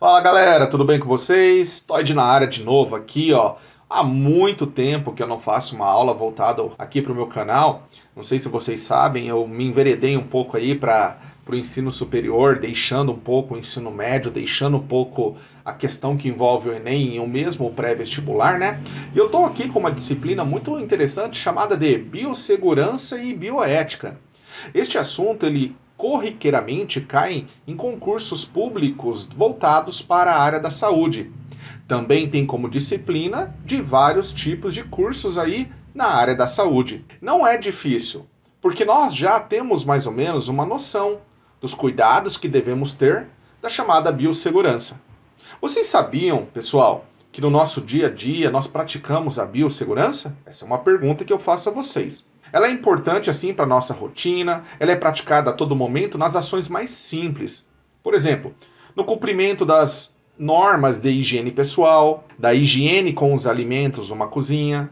Fala galera, tudo bem com vocês? Toid na área de novo aqui, ó. Há muito tempo que eu não faço uma aula voltada aqui para o meu canal. Não sei se vocês sabem, eu me enveredei um pouco aí para o ensino superior, deixando um pouco o ensino médio, deixando um pouco a questão que envolve o Enem e o mesmo pré-vestibular, né? E eu estou aqui com uma disciplina muito interessante chamada de Biossegurança e Bioética. Este assunto ele corriqueiramente caem em concursos públicos voltados para a área da saúde. Também tem como disciplina de vários tipos de cursos aí na área da saúde. Não é difícil, porque nós já temos mais ou menos uma noção dos cuidados que devemos ter da chamada biossegurança. Vocês sabiam, pessoal, que no nosso dia a dia nós praticamos a biossegurança? Essa é uma pergunta que eu faço a vocês. Ela é importante assim para nossa rotina, ela é praticada a todo momento nas ações mais simples. Por exemplo, no cumprimento das normas de higiene pessoal, da higiene com os alimentos numa cozinha,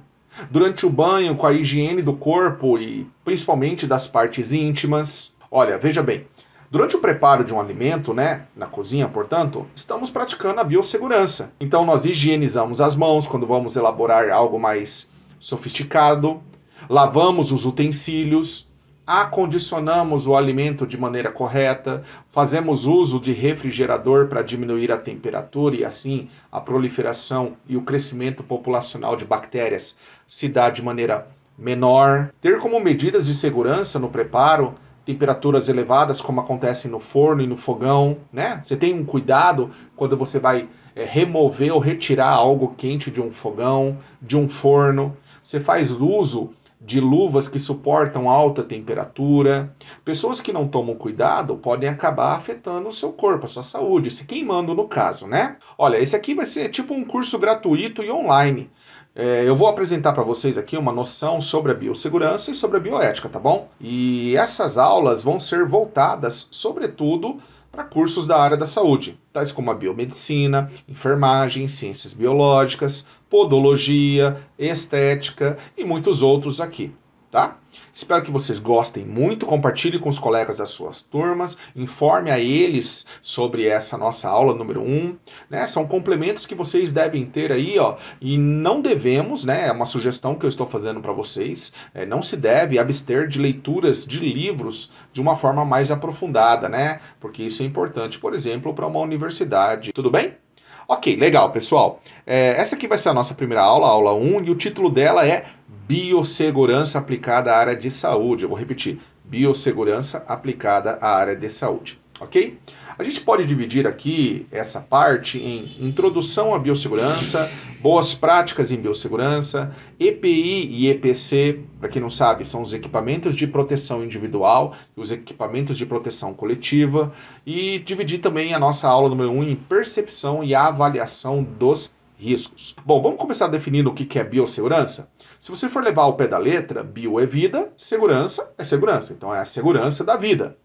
durante o banho com a higiene do corpo e principalmente das partes íntimas. Olha, veja bem, Durante o preparo de um alimento, né, na cozinha, portanto, estamos praticando a biossegurança. Então nós higienizamos as mãos quando vamos elaborar algo mais sofisticado, lavamos os utensílios, acondicionamos o alimento de maneira correta, fazemos uso de refrigerador para diminuir a temperatura e assim a proliferação e o crescimento populacional de bactérias se dá de maneira menor. Ter como medidas de segurança no preparo temperaturas elevadas, como acontece no forno e no fogão, né? Você tem um cuidado quando você vai é, remover ou retirar algo quente de um fogão, de um forno. Você faz uso de luvas que suportam alta temperatura. Pessoas que não tomam cuidado podem acabar afetando o seu corpo, a sua saúde, se queimando no caso, né? Olha, esse aqui vai ser tipo um curso gratuito e online. É, eu vou apresentar para vocês aqui uma noção sobre a biossegurança e sobre a bioética, tá bom? E essas aulas vão ser voltadas, sobretudo, para cursos da área da saúde, tais como a biomedicina, enfermagem, ciências biológicas, podologia, estética e muitos outros aqui, tá? Espero que vocês gostem muito, compartilhe com os colegas das suas turmas, informe a eles sobre essa nossa aula número 1, um, né? São complementos que vocês devem ter aí, ó, e não devemos, né, é uma sugestão que eu estou fazendo para vocês, é, não se deve abster de leituras de livros de uma forma mais aprofundada, né? Porque isso é importante, por exemplo, para uma universidade. Tudo bem? Ok, legal, pessoal. É, essa aqui vai ser a nossa primeira aula, aula 1, e o título dela é Biossegurança aplicada à área de saúde. Eu vou repetir: Biossegurança aplicada à área de saúde ok? A gente pode dividir aqui essa parte em introdução à biossegurança, boas práticas em biossegurança, EPI e EPC, para quem não sabe, são os equipamentos de proteção individual e os equipamentos de proteção coletiva, e dividir também a nossa aula número 1 um em percepção e avaliação dos riscos. Bom, vamos começar definindo o que é biossegurança? Se você for levar ao pé da letra, bio é vida, segurança é segurança, então é a segurança da vida.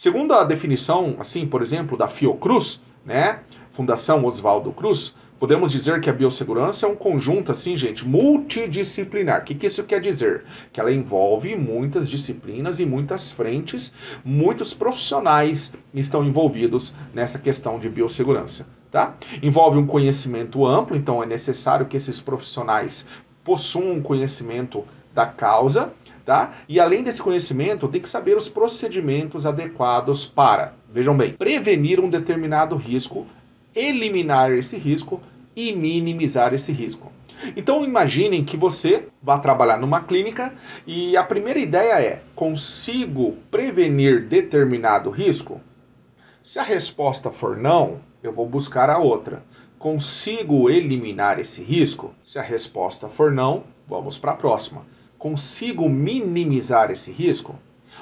Segundo a definição, assim, por exemplo, da Fiocruz, né, Fundação Oswaldo Cruz, podemos dizer que a biossegurança é um conjunto, assim, gente, multidisciplinar. O que, que isso quer dizer? Que ela envolve muitas disciplinas e muitas frentes, muitos profissionais estão envolvidos nessa questão de biossegurança. Tá? Envolve um conhecimento amplo, então é necessário que esses profissionais possuam um conhecimento da causa tá? E além desse conhecimento, tem que saber os procedimentos adequados para, vejam bem, prevenir um determinado risco, eliminar esse risco e minimizar esse risco. Então imaginem que você vá trabalhar numa clínica e a primeira ideia é: consigo prevenir determinado risco? Se a resposta for não, eu vou buscar a outra. Consigo eliminar esse risco? Se a resposta for não, vamos para a próxima Consigo minimizar esse risco?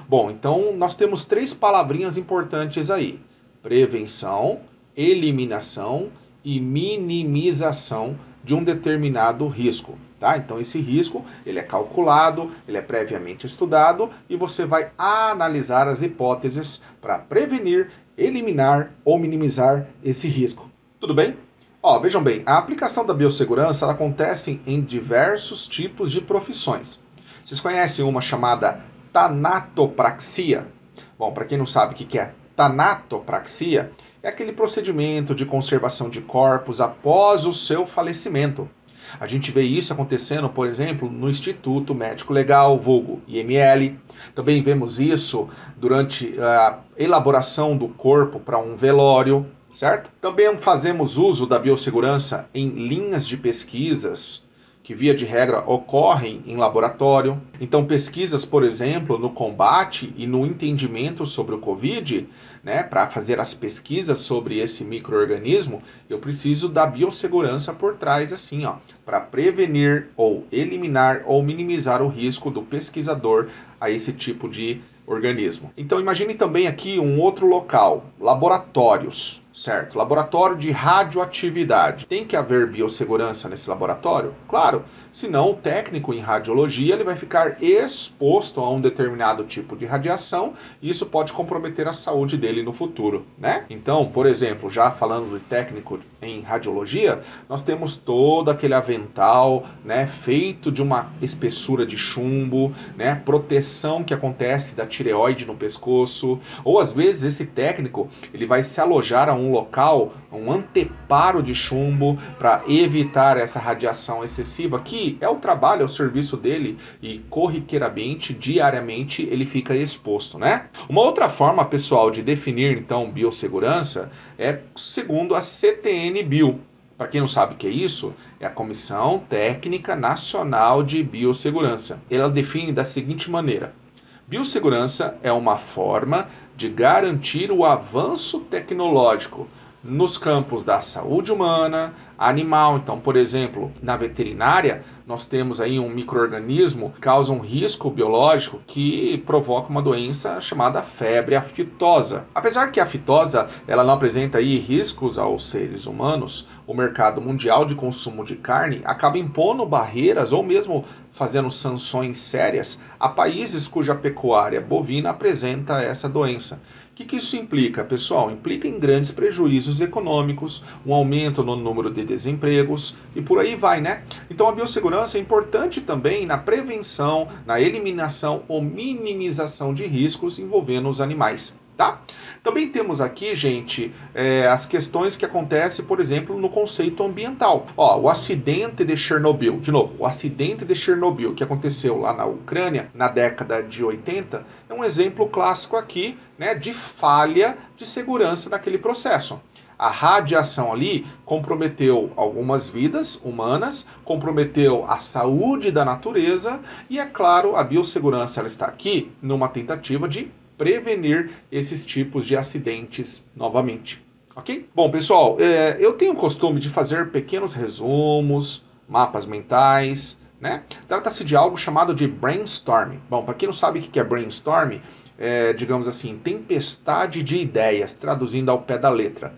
Bom, então nós temos três palavrinhas importantes aí: prevenção, eliminação e minimização de um determinado risco, tá? Então esse risco, ele é calculado, ele é previamente estudado e você vai analisar as hipóteses para prevenir, eliminar ou minimizar esse risco. Tudo bem? Ó, vejam bem, a aplicação da biossegurança acontece em diversos tipos de profissões. Vocês conhecem uma chamada tanatopraxia? Bom, para quem não sabe o que é tanatopraxia, é aquele procedimento de conservação de corpos após o seu falecimento. A gente vê isso acontecendo, por exemplo, no Instituto Médico Legal, vulgo IML. Também vemos isso durante a ah, elaboração do corpo para um velório, certo? Também fazemos uso da biossegurança em linhas de pesquisas que via de regra ocorrem em laboratório. Então, pesquisas, por exemplo, no combate e no entendimento sobre o Covid, né, para fazer as pesquisas sobre esse microorganismo, eu preciso da biossegurança por trás, assim, ó, para prevenir ou eliminar ou minimizar o risco do pesquisador a esse tipo de organismo. Então, imagine também aqui um outro local, laboratórios. Certo. Laboratório de radioatividade. Tem que haver biossegurança nesse laboratório? Claro, senão o técnico em radiologia ele vai ficar exposto a um determinado tipo de radiação e isso pode comprometer a saúde dele no futuro, né? Então, por exemplo, já falando de técnico em radiologia, nós temos todo aquele avental, né, feito de uma espessura de chumbo, né, proteção que acontece da tireoide no pescoço, ou às vezes esse técnico, ele vai se alojar a um um local, um anteparo de chumbo para evitar essa radiação excessiva, que é o trabalho, é o serviço dele e corriqueiramente, diariamente, ele fica exposto, né? Uma outra forma, pessoal, de definir então biossegurança é segundo a CTN Bio, para quem não sabe o que é isso, é a Comissão Técnica Nacional de Biossegurança. Ela define da seguinte maneira: biossegurança é uma forma de garantir o avanço tecnológico nos campos da saúde humana, animal. Então, por exemplo, na veterinária, nós temos aí um microorganismo que causa um risco biológico que provoca uma doença chamada febre aftosa. Apesar que a aftosa ela não apresenta aí riscos aos seres humanos, o mercado mundial de consumo de carne acaba impondo barreiras ou mesmo fazendo sanções sérias a países cuja pecuária bovina apresenta essa doença. O que, que, isso implica, pessoal? Implica em grandes prejuízos econômicos, um aumento no número de desempregos e por aí vai, né? Então a biossegurança é importante também na prevenção, na eliminação ou minimização de riscos envolvendo os animais tá? Também temos aqui, gente, é, as questões que acontecem, por exemplo, no conceito ambiental. Ó, o acidente de Chernobyl, de novo, o acidente de Chernobyl que aconteceu lá na Ucrânia na década de 80 é um exemplo clássico aqui, né, de falha de segurança naquele processo. A radiação ali comprometeu algumas vidas humanas, comprometeu a saúde da natureza e, é claro, a biossegurança ela está aqui numa tentativa de prevenir esses tipos de acidentes novamente. Ok? Bom, pessoal, é, eu tenho o costume de fazer pequenos resumos, mapas mentais, né? Trata-se de algo chamado de brainstorming. Bom, para quem não sabe o que é brainstorming, é, digamos assim, tempestade de ideias, traduzindo ao pé da letra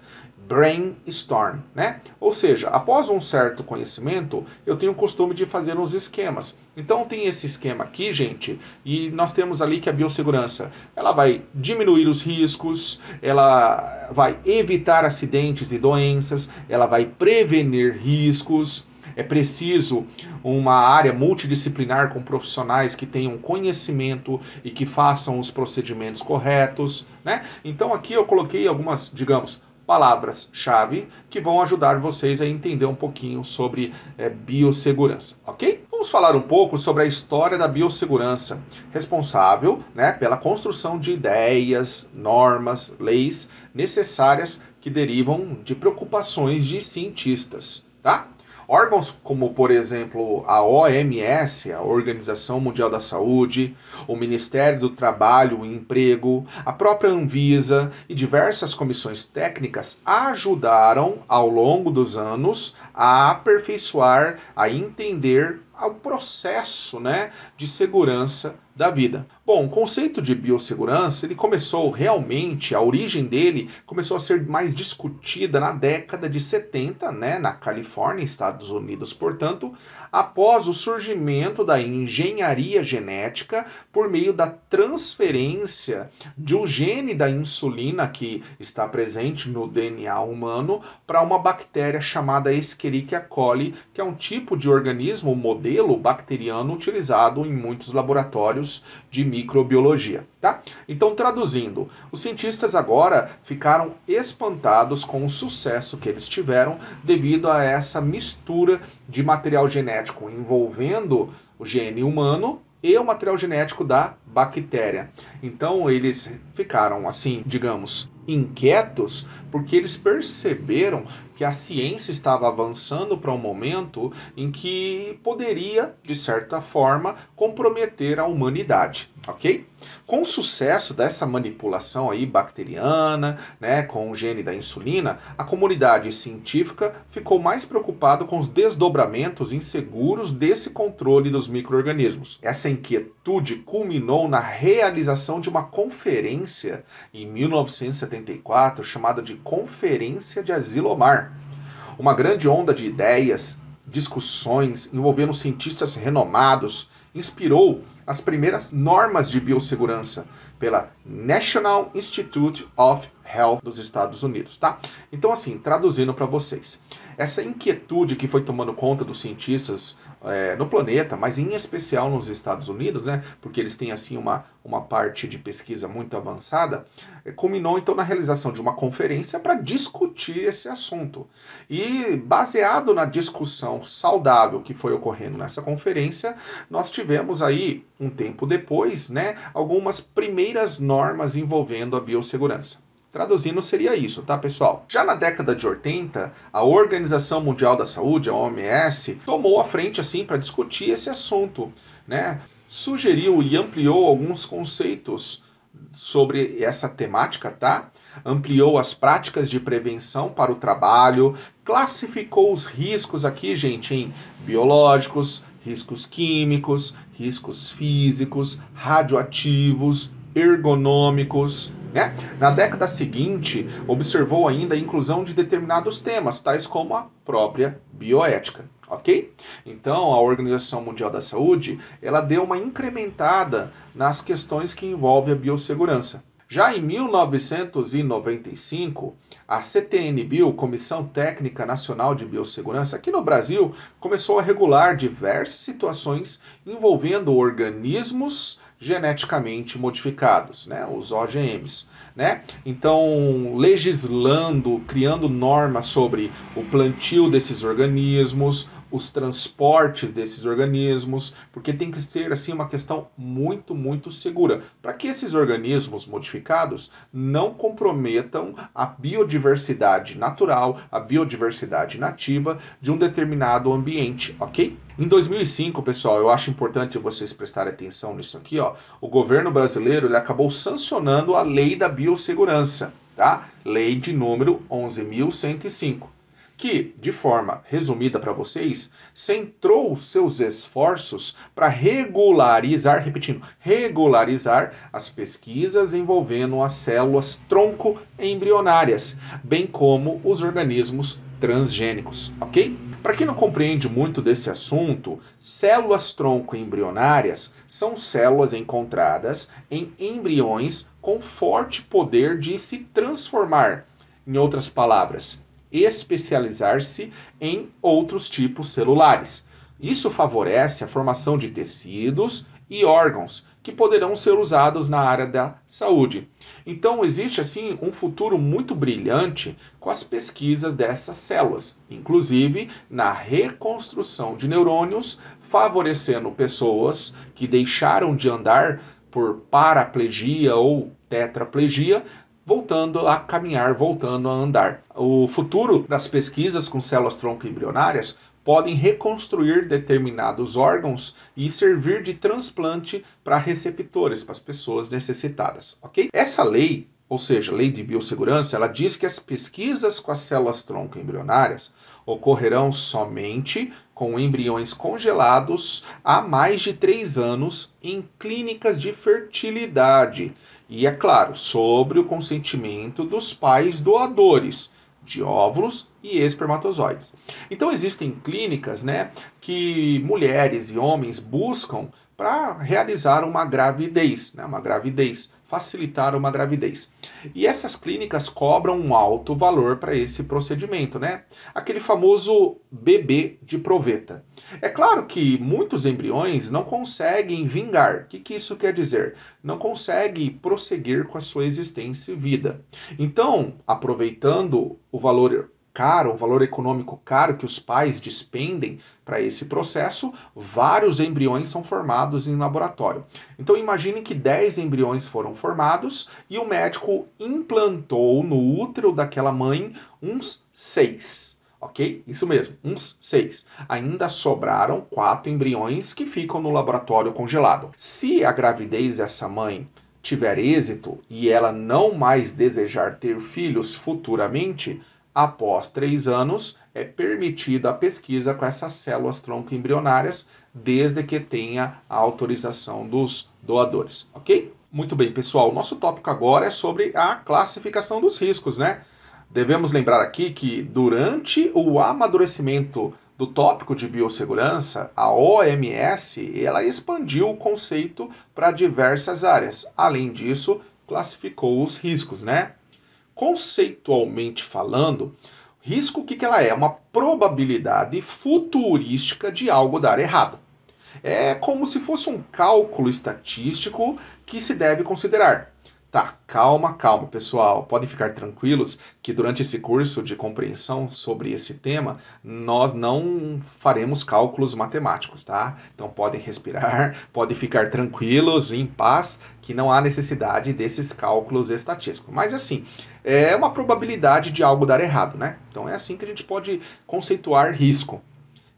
brainstorm, né? Ou seja, após um certo conhecimento, eu tenho o costume de fazer uns esquemas. Então tem esse esquema aqui, gente, e nós temos ali que é a biossegurança, ela vai diminuir os riscos, ela vai evitar acidentes e doenças, ela vai prevenir riscos, é preciso uma área multidisciplinar com profissionais que tenham conhecimento e que façam os procedimentos corretos, né? Então aqui eu coloquei algumas, digamos, palavras-chave que vão ajudar vocês a entender um pouquinho sobre é, biossegurança, ok? Vamos falar um pouco sobre a história da biossegurança, responsável né, pela construção de ideias, normas, leis necessárias que derivam de preocupações de cientistas, tá? Órgãos como, por exemplo, a OMS, a Organização Mundial da Saúde, o Ministério do Trabalho e Emprego, a própria Anvisa e diversas comissões técnicas ajudaram ao longo dos anos a aperfeiçoar, a entender o processo né, de segurança da vida. Bom, o conceito de biossegurança, ele começou realmente, a origem dele começou a ser mais discutida na década de 70, né, na Califórnia, Estados Unidos, portanto, após o surgimento da engenharia genética por meio da transferência de um gene da insulina que está presente no DNA humano para uma bactéria chamada Escherichia coli, que é um tipo de organismo, modelo bacteriano utilizado em muitos laboratórios anos de microbiologia. Tá? Então, traduzindo, os cientistas agora ficaram espantados com o sucesso que eles tiveram devido a essa mistura de material genético envolvendo o gene humano e o material genético da bactéria. Então eles ficaram assim, digamos, inquietos porque eles perceberam que a ciência estava avançando para um momento em que poderia, de certa forma, comprometer a humanidade, ok? Com o sucesso dessa manipulação aí bacteriana, né, com o gene da insulina, a comunidade científica ficou mais preocupada com os desdobramentos inseguros desse controle dos micro-organismos. Essa inquietude culminou na realização de uma conferência em 1974 chamada de Conferência de Asilomar. Uma grande onda de ideias, discussões envolvendo cientistas renomados inspirou as primeiras normas de biossegurança pela National Institute of Health dos Estados Unidos, tá? Então assim, traduzindo para vocês, essa inquietude que foi tomando conta dos cientistas é, no planeta, mas em especial nos Estados Unidos, né, porque eles têm assim uma, uma parte de pesquisa muito avançada, é, culminou então na realização de uma conferência para discutir esse assunto. E baseado na discussão saudável que foi ocorrendo nessa conferência, nós tivemos aí um tempo depois, né, algumas primeiras normas envolvendo a biossegurança. Traduzindo seria isso, tá, pessoal? Já na década de 80, a Organização Mundial da Saúde, a OMS, tomou a frente assim para discutir esse assunto, né? Sugeriu e ampliou alguns conceitos sobre essa temática, tá? Ampliou as práticas de prevenção para o trabalho, classificou os riscos aqui, gente, em biológicos, riscos químicos, riscos físicos, radioativos, ergonômicos. Né? Na década seguinte, observou ainda a inclusão de determinados temas, tais como a própria bioética. Ok? Então, a Organização Mundial da Saúde ela deu uma incrementada nas questões que envolvem a biossegurança. Já em 1995, a CTN-Bio, Comissão Técnica Nacional de Biossegurança, aqui no Brasil, começou a regular diversas situações envolvendo organismos geneticamente modificados, né, os OGMs, né? Então, legislando, criando normas sobre o plantio desses organismos, os transportes desses organismos, porque tem que ser assim uma questão muito, muito segura, para que esses organismos modificados não comprometam a biodiversidade natural, a biodiversidade nativa de um determinado ambiente, ok? Em 2005, pessoal, eu acho importante vocês prestarem atenção nisso aqui, ó. O governo brasileiro ele acabou sancionando a Lei da Biossegurança, tá? Lei de número 11105 que, de forma resumida para vocês, centrou seus esforços para regularizar, repetindo, regularizar as pesquisas envolvendo as células tronco embrionárias, bem como os organismos transgênicos, ok? Para quem não compreende muito desse assunto, células tronco embrionárias são células encontradas em embriões com forte poder de se transformar. Em outras palavras, especializar-se em outros tipos celulares. Isso favorece a formação de tecidos e órgãos que poderão ser usados na área da saúde. Então, existe assim um futuro muito brilhante com as pesquisas dessas células, inclusive na reconstrução de neurônios, favorecendo pessoas que deixaram de andar por paraplegia ou tetraplegia voltando a caminhar, voltando a andar. O futuro das pesquisas com células tronco embrionárias podem reconstruir determinados órgãos e servir de transplante para receptores, para as pessoas necessitadas, ok? Essa lei, ou seja, lei de biossegurança, ela diz que as pesquisas com as células tronco embrionárias ocorrerão somente com embriões congelados há mais de 3 anos em clínicas de fertilidade e é claro, sobre o consentimento dos pais doadores de óvulos e espermatozoides. Então existem clínicas, né, que mulheres e homens buscam para realizar uma gravidez, né, uma gravidez, facilitar uma gravidez. E essas clínicas cobram um alto valor para esse procedimento, né? Aquele famoso bebê de proveta. É claro que muitos embriões não conseguem vingar. O que, que isso quer dizer? Não conseguem prosseguir com a sua existência e vida. Então, aproveitando o valor caro, o valor econômico caro que os pais despendem para esse processo, vários embriões são formados em laboratório. Então imagine que 10 embriões foram formados e o médico implantou no útero daquela mãe uns 6. Ok? Isso mesmo, uns seis. Ainda sobraram quatro embriões que ficam no laboratório congelado. Se a gravidez dessa mãe tiver êxito e ela não mais desejar ter filhos futuramente, após três anos, é permitida a pesquisa com essas células tronco-embrionárias, desde que tenha a autorização dos doadores, ok? Muito bem, pessoal, O nosso tópico agora é sobre a classificação dos riscos, né? Devemos lembrar aqui que durante o amadurecimento do tópico de biossegurança, a OMS ela expandiu o conceito para diversas áreas. Além disso, classificou os riscos, né? conceitualmente falando, risco o que, que ela é? Uma probabilidade futurística de algo dar errado. É como se fosse um cálculo estatístico que se deve considerar. Tá, calma, calma, pessoal. Podem ficar tranquilos que durante esse curso de compreensão sobre esse tema, nós não faremos cálculos matemáticos, tá? Então podem respirar, podem ficar tranquilos, em paz, que não há necessidade desses cálculos estatísticos. Mas assim, é uma probabilidade de algo dar errado, né? Então é assim que a gente pode conceituar risco.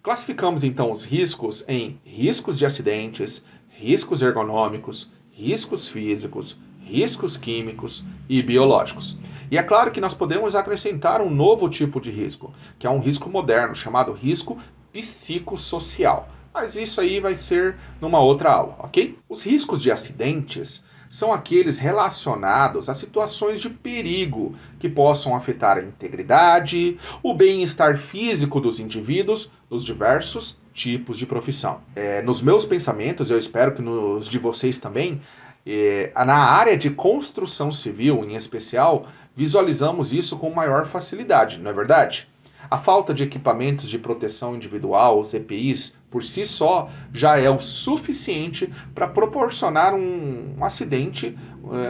Classificamos então os riscos em riscos de acidentes, riscos ergonômicos, riscos físicos, riscos químicos e biológicos. E é claro que nós podemos acrescentar um novo tipo de risco, que é um risco moderno, chamado risco psicossocial. Mas isso aí vai ser numa outra aula, ok? Os riscos de acidentes são aqueles relacionados a situações de perigo que possam afetar a integridade, o bem-estar físico dos indivíduos nos diversos tipos de profissão. É, nos meus pensamentos, eu espero que nos de vocês também, ah, na área de construção civil, em especial, visualizamos isso com maior facilidade, não é verdade? A falta de equipamentos de proteção individual, os EPIs, por si só, já é o suficiente para proporcionar um, um acidente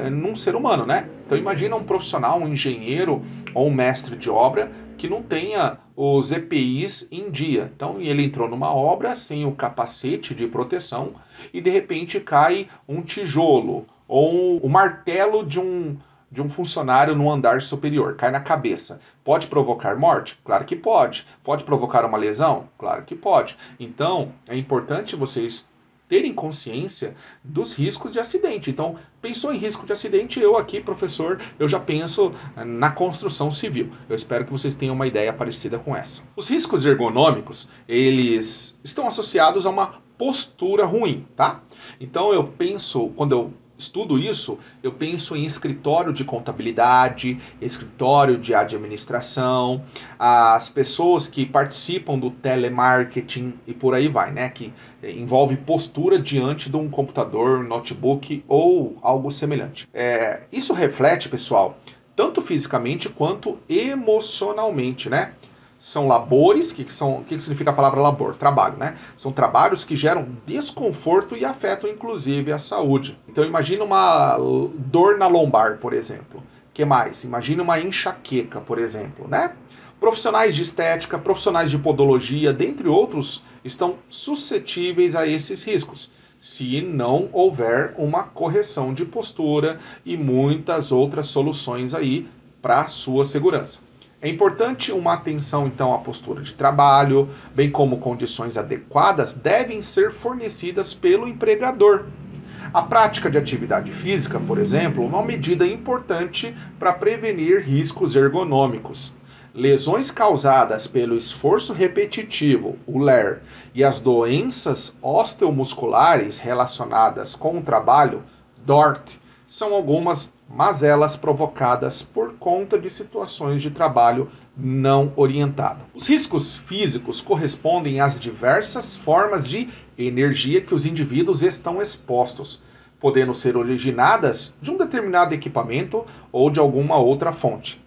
eh, num ser humano, né? Então imagina um profissional, um engenheiro ou um mestre de obra que não tenha os EPIs em dia. Então ele entrou numa obra sem o capacete de proteção e de repente cai um tijolo ou o martelo de um de um funcionário no andar superior, cai na cabeça. Pode provocar morte? Claro que pode. Pode provocar uma lesão? Claro que pode. Então, é importante vocês terem consciência dos riscos de acidente. Então, pensou em risco de acidente, eu aqui, professor, eu já penso eh, na construção civil. Eu espero que vocês tenham uma ideia parecida com essa. Os riscos ergonômicos, eles estão associados a uma postura ruim, tá? Então eu penso, quando eu estudo isso, eu penso em escritório de contabilidade, escritório de administração, as pessoas que participam do telemarketing e por aí vai, né? Que eh, envolve postura diante de um computador, notebook ou algo semelhante. É, isso reflete, pessoal, tanto fisicamente quanto emocionalmente, né? são labores, que são, o que, que significa a palavra labor? Trabalho, né? São trabalhos que geram desconforto e afetam inclusive a saúde. Então imagina uma dor na lombar, por exemplo. Que mais? Imagina uma enxaqueca, por exemplo, né? Profissionais de estética, profissionais de podologia, dentre outros, estão suscetíveis a esses riscos, se não houver uma correção de postura e muitas outras soluções aí para sua segurança. É importante uma atenção então à postura de trabalho, bem como condições adequadas devem ser fornecidas pelo empregador. A prática de atividade física, por exemplo, é uma medida importante para prevenir riscos ergonômicos. Lesões causadas pelo esforço repetitivo, o LER, e as doenças osteomusculares relacionadas com o trabalho, DORT, são algumas mas elas provocadas por conta de situações de trabalho não orientado. Os riscos físicos correspondem às diversas formas de energia que os indivíduos estão expostos, podendo ser originadas de um determinado equipamento ou de alguma outra fonte.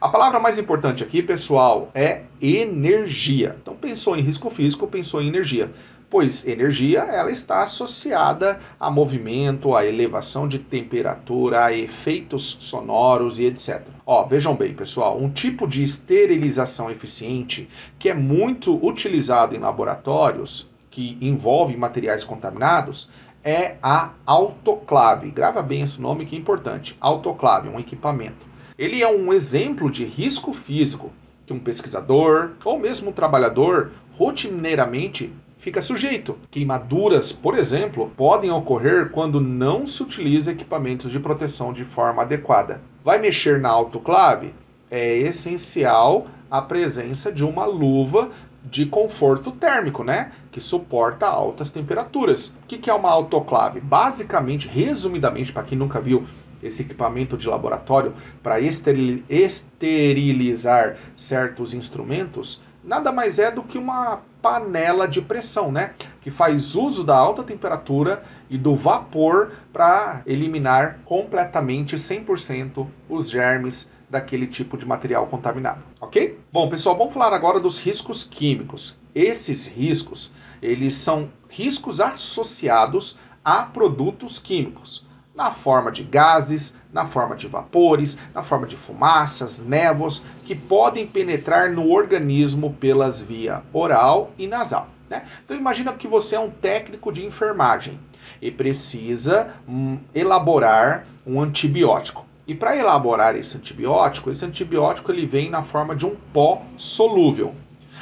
A palavra mais importante aqui, pessoal, é energia. Então, pensou em risco físico, pensou em energia pois energia ela está associada a movimento, a elevação de temperatura, a efeitos sonoros e etc. Ó, vejam bem, pessoal, um tipo de esterilização eficiente que é muito utilizado em laboratórios que envolve materiais contaminados é a autoclave. Grava bem esse nome que é importante. Autoclave, um equipamento. Ele é um exemplo de risco físico que um pesquisador ou mesmo um trabalhador rotineiramente fica sujeito. Queimaduras, por exemplo, podem ocorrer quando não se utiliza equipamentos de proteção de forma adequada. Vai mexer na autoclave? É essencial a presença de uma luva de conforto térmico, né? Que suporta altas temperaturas. O que é uma autoclave? Basicamente, resumidamente, para quem nunca viu esse equipamento de laboratório para esterilizar certos instrumentos, nada mais é do que uma panela de pressão, né? Que faz uso da alta temperatura e do vapor para eliminar completamente 100% os germes daquele tipo de material contaminado, ok? Bom, pessoal, vamos falar agora dos riscos químicos. Esses riscos, eles são riscos associados a produtos químicos, na forma de gases, na forma de vapores, na forma de fumaças, névoas, que podem penetrar no organismo pelas vias oral e nasal. Né? Então imagina que você é um técnico de enfermagem e precisa hum, elaborar um antibiótico. E para elaborar esse antibiótico, esse antibiótico ele vem na forma de um pó solúvel.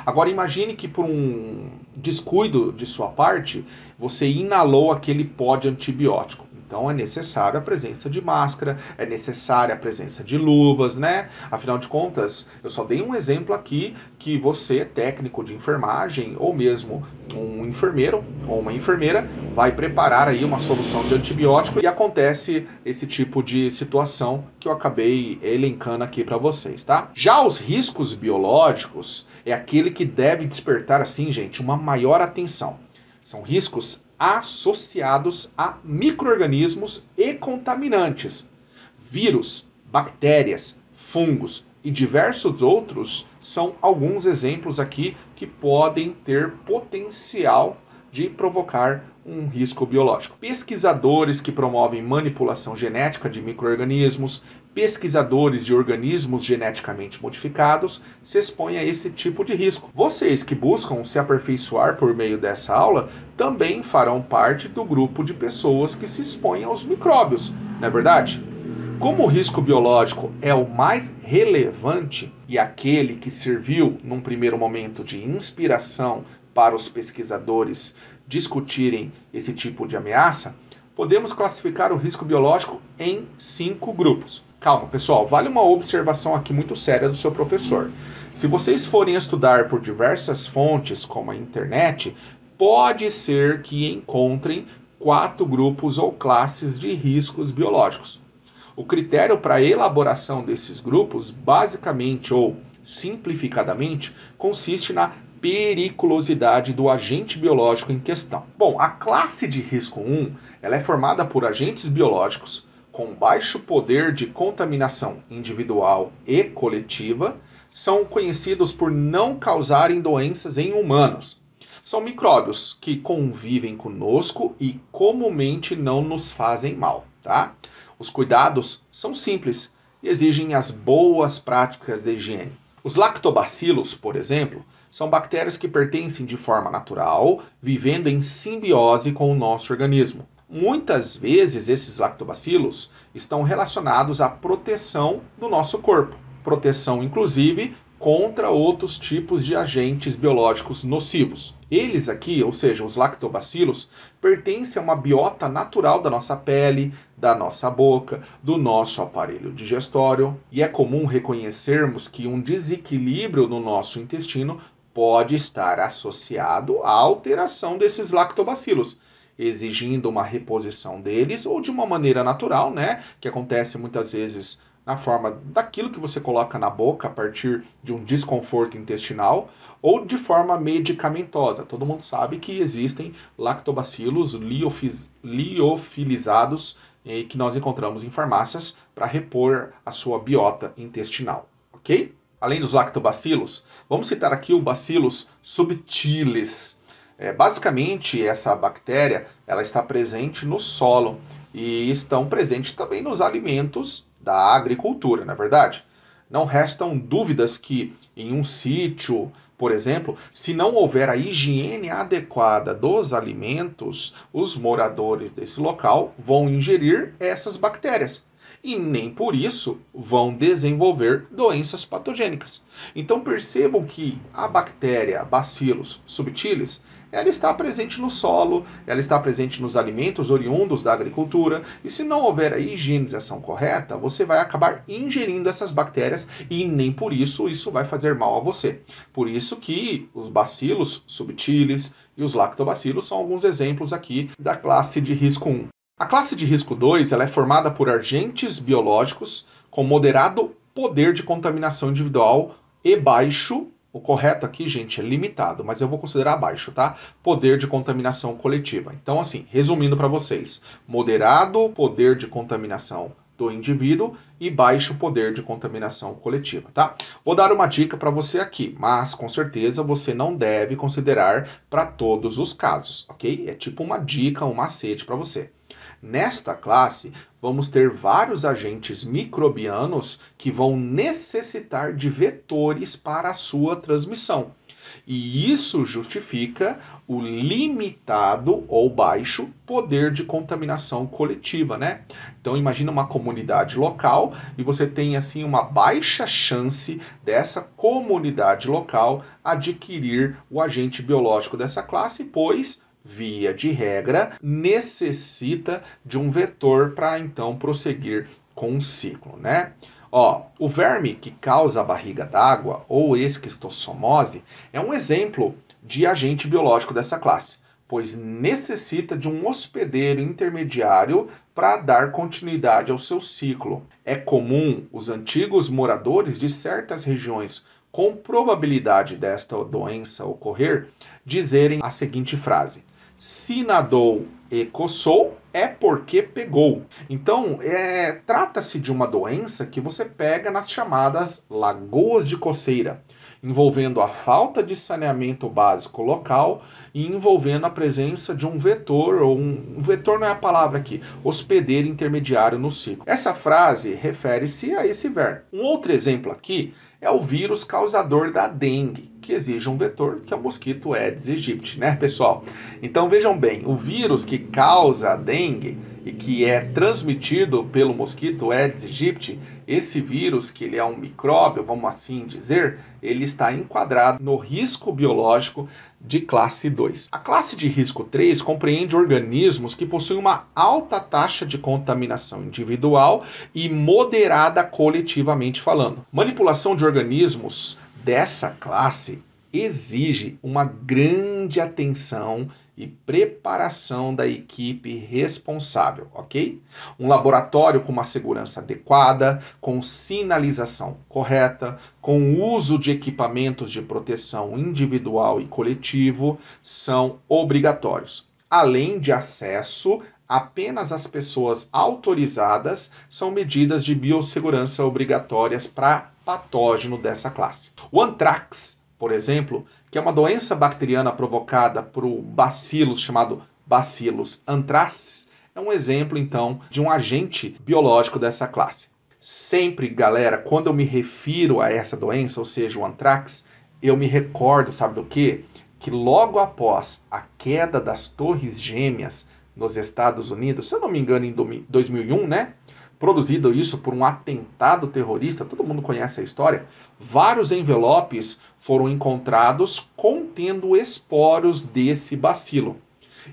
Agora imagine que por um descuido de sua parte, você inalou aquele pó de antibiótico. Então é necessário a presença de máscara, é necessária a presença de luvas, né? Afinal de contas, eu só dei um exemplo aqui que você, técnico de enfermagem, ou mesmo um enfermeiro ou uma enfermeira, vai preparar aí uma solução de antibiótico e acontece esse tipo de situação que eu acabei elencando aqui para vocês, tá? Já os riscos biológicos é aquele que deve despertar assim, gente, uma maior atenção. São riscos associados a microorganismos e contaminantes. Vírus, bactérias, fungos e diversos outros são alguns exemplos aqui que podem ter potencial de provocar um risco biológico. Pesquisadores que promovem manipulação genética de microorganismos pesquisadores de organismos geneticamente modificados se expõem a esse tipo de risco. Vocês que buscam se aperfeiçoar por meio dessa aula também farão parte do grupo de pessoas que se expõem aos micróbios, não é verdade? Como o risco biológico é o mais relevante e aquele que serviu num primeiro momento de inspiração para os pesquisadores discutirem esse tipo de ameaça, podemos classificar o risco biológico em cinco grupos. Calma, pessoal, vale uma observação aqui muito séria do seu professor. Se vocês forem estudar por diversas fontes, como a internet, pode ser que encontrem quatro grupos ou classes de riscos biológicos. O critério para a elaboração desses grupos, basicamente ou simplificadamente, consiste na periculosidade do agente biológico em questão. Bom, a classe de risco 1 ela é formada por agentes biológicos com baixo poder de contaminação individual e coletiva são conhecidos por não causarem doenças em humanos. São micróbios que convivem conosco e comumente não nos fazem mal, tá? Os cuidados são simples e exigem as boas práticas de higiene. Os lactobacilos, por exemplo, são bactérias que pertencem de forma natural, vivendo em simbiose com o nosso organismo. Muitas vezes esses lactobacilos estão relacionados à proteção do nosso corpo, proteção inclusive contra outros tipos de agentes biológicos nocivos. Eles aqui, ou seja, os lactobacilos, pertencem a uma biota natural da nossa pele, da nossa boca, do nosso aparelho digestório, e é comum reconhecermos que um desequilíbrio no nosso intestino pode estar associado à alteração desses lactobacilos, exigindo uma reposição deles, ou de uma maneira natural, né? Que acontece muitas vezes na forma daquilo que você coloca na boca a partir de um desconforto intestinal ou de forma medicamentosa. Todo mundo sabe que existem lactobacilos liofis, liofilizados eh, que nós encontramos em farmácias para repor a sua biota intestinal, ok? Além dos lactobacilos, vamos citar aqui o bacillus subtilis, é, basicamente, essa bactéria ela está presente no solo e estão presentes também nos alimentos da agricultura, na é verdade. Não restam dúvidas que em um sítio, por exemplo, se não houver a higiene adequada dos alimentos, os moradores desse local vão ingerir essas bactérias e nem por isso vão desenvolver doenças patogênicas. Então percebam que a bactéria Bacillus subtilis ela está presente no solo, ela está presente nos alimentos oriundos da agricultura, e se não houver a higienização correta, você vai acabar ingerindo essas bactérias e nem por isso isso vai fazer mal a você. Por isso que os bacilos subtilis e os lactobacilos são alguns exemplos aqui da classe de risco 1. A classe de risco 2 ela é formada por agentes biológicos com moderado poder de contaminação individual e baixo, o correto aqui, gente, é limitado, mas eu vou considerar baixo, tá? Poder de contaminação coletiva. Então, assim, resumindo para vocês, moderado poder de contaminação do indivíduo e baixo poder de contaminação coletiva, tá? Vou dar uma dica para você aqui, mas com certeza você não deve considerar para todos os casos, ok? É tipo uma dica, um macete para você. Nesta classe, vamos ter vários agentes microbianos que vão necessitar de vetores para a sua transmissão. E isso justifica o limitado ou baixo poder de contaminação coletiva, né? Então imagina uma comunidade local e você tem assim uma baixa chance dessa comunidade local adquirir o agente biológico dessa classe, pois via de regra, necessita de um vetor para então prosseguir com o ciclo, né? Ó, o verme que causa a barriga d'água ou esquistossomose é um exemplo de agente biológico dessa classe, pois necessita de um hospedeiro intermediário para dar continuidade ao seu ciclo. É comum os antigos moradores de certas regiões com probabilidade desta doença ocorrer dizerem a seguinte frase: se nadou e coçou, é porque pegou. Então, é, trata-se de uma doença que você pega nas chamadas lagoas de coceira, envolvendo a falta de saneamento básico local e envolvendo a presença de um vetor, ou um, um vetor não é a palavra aqui, hospedeiro intermediário no ciclo. Essa frase refere-se a esse verbo. Um outro exemplo aqui é o vírus causador da dengue, que exige um vetor, que é o mosquito Aedes aegypti, né, pessoal? Então vejam bem, o vírus que causa a dengue e que é transmitido pelo mosquito Aedes aegypti, esse vírus, que ele é um micróbio, vamos assim dizer, ele está enquadrado no risco biológico de classe 2. A classe de risco 3 compreende organismos que possuem uma alta taxa de contaminação individual e moderada coletivamente falando. Manipulação de organismos dessa classe exige uma grande atenção e preparação da equipe responsável, ok? Um laboratório com uma segurança adequada, com sinalização correta, com uso de equipamentos de proteção individual e coletivo são obrigatórios, além de acesso apenas as pessoas autorizadas são medidas de biossegurança obrigatórias para patógeno dessa classe. O antrax por exemplo, que é uma doença bacteriana provocada por um chamado Bacillus anthracis, é um exemplo então de um agente biológico dessa classe. Sempre, galera, quando eu me refiro a essa doença, ou seja, o antrax eu me recordo, sabe do que? Que logo após a queda das Torres Gêmeas nos Estados Unidos, se eu não me engano, em 2001, né? produzido isso por um atentado terrorista, todo mundo conhece a história, vários envelopes foram encontrados contendo esporos desse bacilo.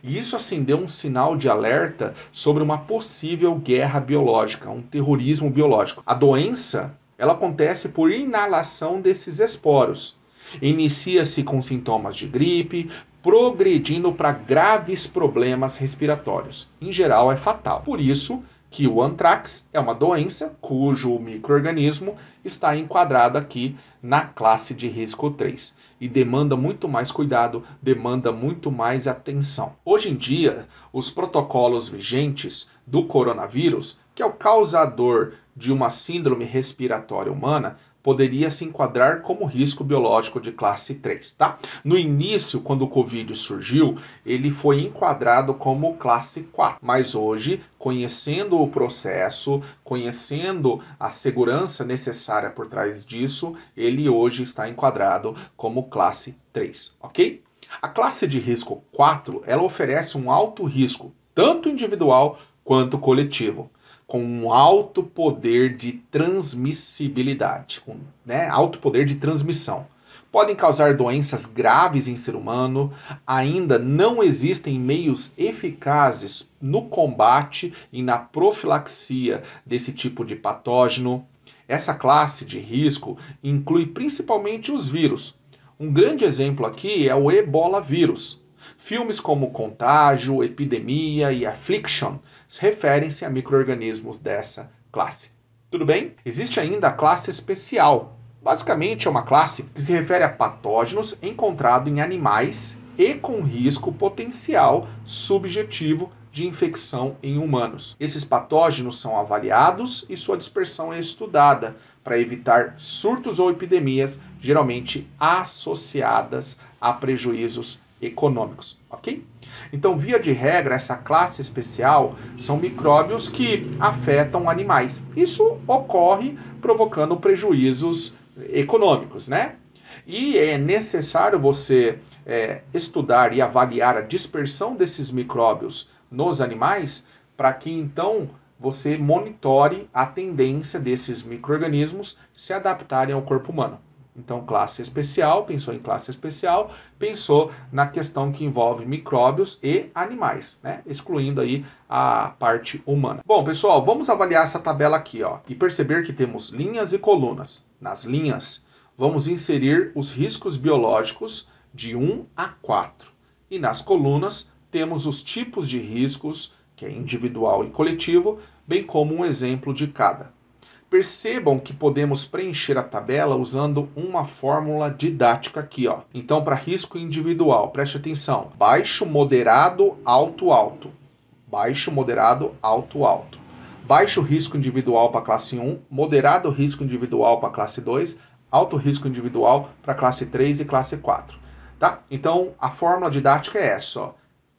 E isso assim deu um sinal de alerta sobre uma possível guerra biológica, um terrorismo biológico. A doença, ela acontece por inalação desses esporos. Inicia-se com sintomas de gripe, progredindo para graves problemas respiratórios. Em geral, é fatal. Por isso, que o antrax é uma doença cujo microorganismo está enquadrado aqui na classe de risco 3 e demanda muito mais cuidado, demanda muito mais atenção. Hoje em dia, os protocolos vigentes do coronavírus, que é o causador de uma síndrome respiratória humana, poderia se enquadrar como risco biológico de classe 3, tá? No início, quando o Covid surgiu, ele foi enquadrado como classe 4, mas hoje, conhecendo o processo, conhecendo a segurança necessária por trás disso, ele hoje está enquadrado como classe 3, ok? A classe de risco 4, ela oferece um alto risco, tanto individual quanto coletivo com um alto poder de transmissibilidade, com né, alto poder de transmissão. Podem causar doenças graves em ser humano, ainda não existem meios eficazes no combate e na profilaxia desse tipo de patógeno. Essa classe de risco inclui principalmente os vírus. Um grande exemplo aqui é o ebola vírus, Filmes como Contágio, Epidemia e Affliction referem-se a micro-organismos dessa classe. Tudo bem? Existe ainda a classe especial. Basicamente, é uma classe que se refere a patógenos encontrados em animais e com risco potencial subjetivo de infecção em humanos. Esses patógenos são avaliados e sua dispersão é estudada para evitar surtos ou epidemias, geralmente associadas a prejuízos econômicos, ok? Então, via de regra, essa classe especial são micróbios que afetam animais. Isso ocorre provocando prejuízos econômicos, né? E é necessário você é, estudar e avaliar a dispersão desses micróbios nos animais para que então você monitore a tendência desses micro-organismos se adaptarem ao corpo humano. Então, classe especial, pensou em classe especial, pensou na questão que envolve micróbios e animais, né? Excluindo aí a parte humana. Bom, pessoal, vamos avaliar essa tabela aqui, ó, e perceber que temos linhas e colunas. Nas linhas, vamos inserir os riscos biológicos de 1 a 4. E nas colunas, temos os tipos de riscos, que é individual e coletivo, bem como um exemplo de cada. Percebam que podemos preencher a tabela usando uma fórmula didática aqui. Ó. Então, para risco individual, preste atenção. Baixo, moderado, alto, alto. Baixo, moderado, alto, alto. Baixo risco individual para classe 1, moderado risco individual para classe 2, alto risco individual para classe 3 e classe 4. Tá? Então, a fórmula didática é essa. Ó.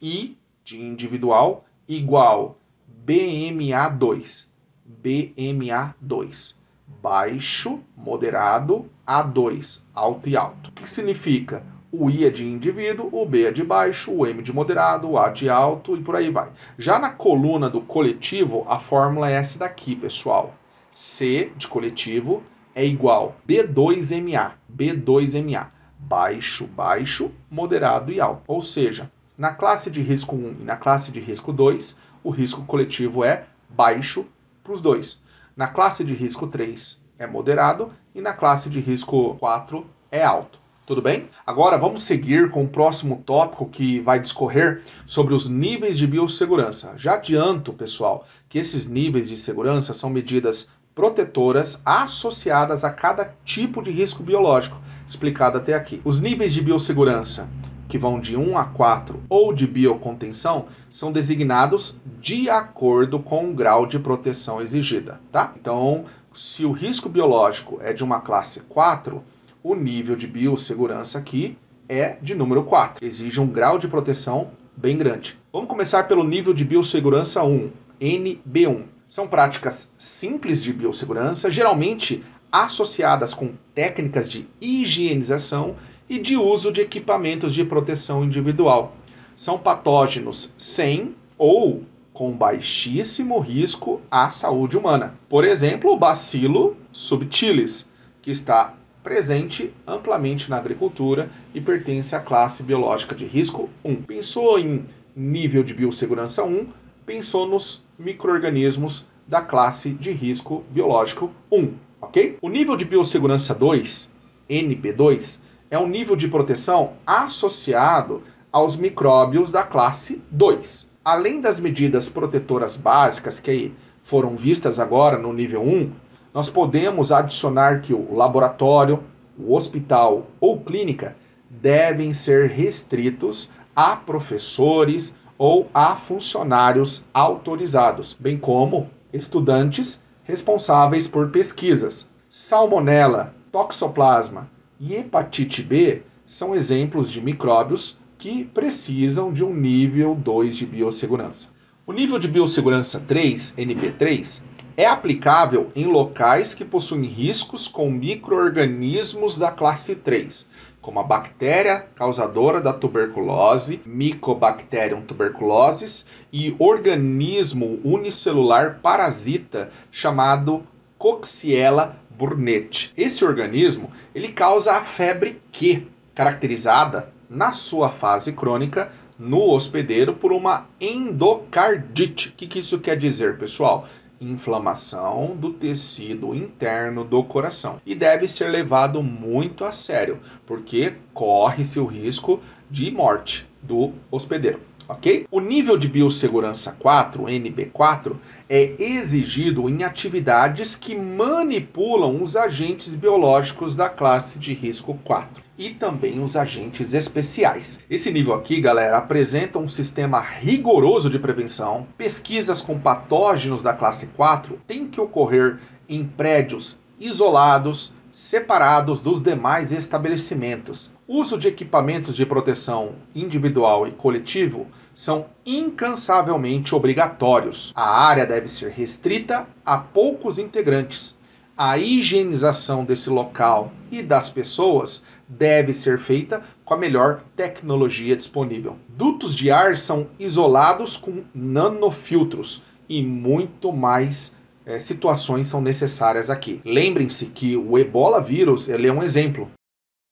I de individual igual BMA2. BMA2, baixo, moderado, A2, alto e alto. O que significa? O I é de indivíduo, o B é de baixo, o M de moderado, o A de alto e por aí vai. Já na coluna do coletivo, a fórmula é essa daqui, pessoal. C de coletivo é igual B2MA, B2MA, baixo, baixo, moderado e alto. Ou seja, na classe de risco 1 e na classe de risco 2, o risco coletivo é baixo, para os dois. Na classe de risco 3 é moderado e na classe de risco 4 é alto. Tudo bem? Agora vamos seguir com o próximo tópico que vai discorrer sobre os níveis de biossegurança. Já adianto, pessoal, que esses níveis de segurança são medidas protetoras associadas a cada tipo de risco biológico, explicado até aqui. Os níveis de biossegurança que vão de 1 a 4 ou de biocontenção são designados de acordo com o grau de proteção exigida, tá? Então, se o risco biológico é de uma classe 4, o nível de biossegurança aqui é de número 4. Exige um grau de proteção bem grande. Vamos começar pelo nível de biossegurança 1, NB1. São práticas simples de biossegurança, geralmente associadas com técnicas de higienização e de uso de equipamentos de proteção individual. São patógenos sem ou com baixíssimo risco à saúde humana. Por exemplo, o bacilo subtilis, que está presente amplamente na agricultura e pertence à classe biológica de risco 1. Pensou em nível de biossegurança 1, pensou nos micro-organismos da classe de risco biológico 1, ok? O nível de biossegurança 2, NB2, é um nível de proteção associado aos micróbios da classe 2. Além das medidas protetoras básicas que foram vistas agora no nível 1, nós podemos adicionar que o laboratório, o hospital ou clínica devem ser restritos a professores ou a funcionários autorizados, bem como estudantes responsáveis por pesquisas. Salmonella, toxoplasma, e hepatite B são exemplos de micróbios que precisam de um nível 2 de biossegurança. O nível de biossegurança 3, NB3, é aplicável em locais que possuem riscos com microorganismos da classe 3, como a bactéria causadora da tuberculose, Mycobacterium tuberculosis e organismo unicelular parasita chamado Coxiella Burnett. Esse organismo, ele causa a febre Q, caracterizada na sua fase crônica no hospedeiro por uma endocardite. O que, que isso quer dizer, pessoal? Inflamação do tecido interno do coração. E deve ser levado muito a sério, porque corre-se o risco de morte do hospedeiro ok? O nível de biossegurança 4, NB4, é exigido em atividades que manipulam os agentes biológicos da classe de risco 4 e também os agentes especiais. Esse nível aqui, galera, apresenta um sistema rigoroso de prevenção. Pesquisas com patógenos da classe 4 têm que ocorrer em prédios isolados, separados dos demais estabelecimentos Uso de equipamentos de proteção individual e coletivo são incansavelmente obrigatórios. A área deve ser restrita a poucos integrantes. A higienização desse local e das pessoas deve ser feita com a melhor tecnologia disponível. Dutos de ar são isolados com nanofiltros e muito mais é, situações são necessárias aqui. Lembrem-se que o ebola vírus ele é um exemplo.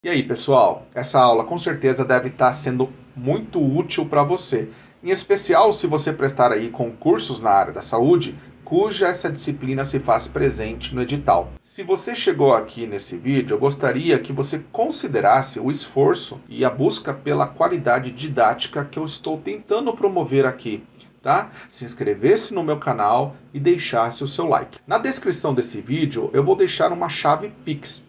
E aí, pessoal, essa aula com certeza deve estar tá sendo muito útil para você, em especial se você prestar aí concursos na área da saúde, cuja essa disciplina se faz presente no edital. Se você chegou aqui nesse vídeo, eu gostaria que você considerasse o esforço e a busca pela qualidade didática que eu estou tentando promover aqui. Tá? Se inscrevesse no meu canal e deixasse o seu like. Na descrição desse vídeo eu vou deixar uma chave Pix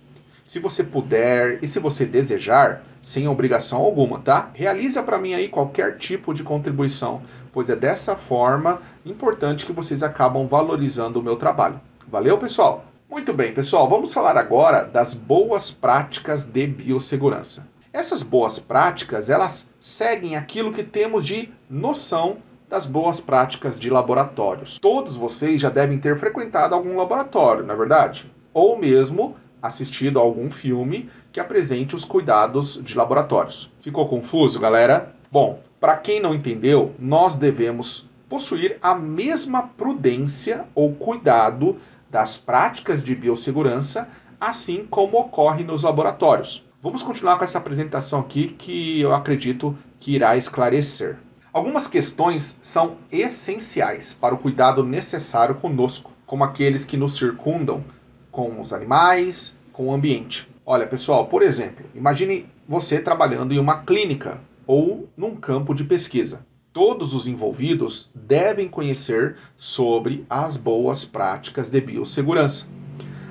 se você puder e se você desejar, sem obrigação alguma, tá? Realiza para mim aí qualquer tipo de contribuição, pois é dessa forma importante que vocês acabam valorizando o meu trabalho. Valeu, pessoal? Muito bem, pessoal, vamos falar agora das boas práticas de biossegurança. Essas boas práticas, elas seguem aquilo que temos de noção das boas práticas de laboratórios. Todos vocês já devem ter frequentado algum laboratório, na é verdade? Ou mesmo assistido a algum filme que apresente os cuidados de laboratórios. Ficou confuso, galera? Bom, para quem não entendeu, nós devemos possuir a mesma prudência ou cuidado das práticas de biossegurança, assim como ocorre nos laboratórios. Vamos continuar com essa apresentação aqui que eu acredito que irá esclarecer. Algumas questões são essenciais para o cuidado necessário conosco, como aqueles que nos circundam com os animais, com o ambiente. Olha, pessoal, por exemplo, imagine você trabalhando em uma clínica ou num campo de pesquisa. Todos os envolvidos devem conhecer sobre as boas práticas de biossegurança.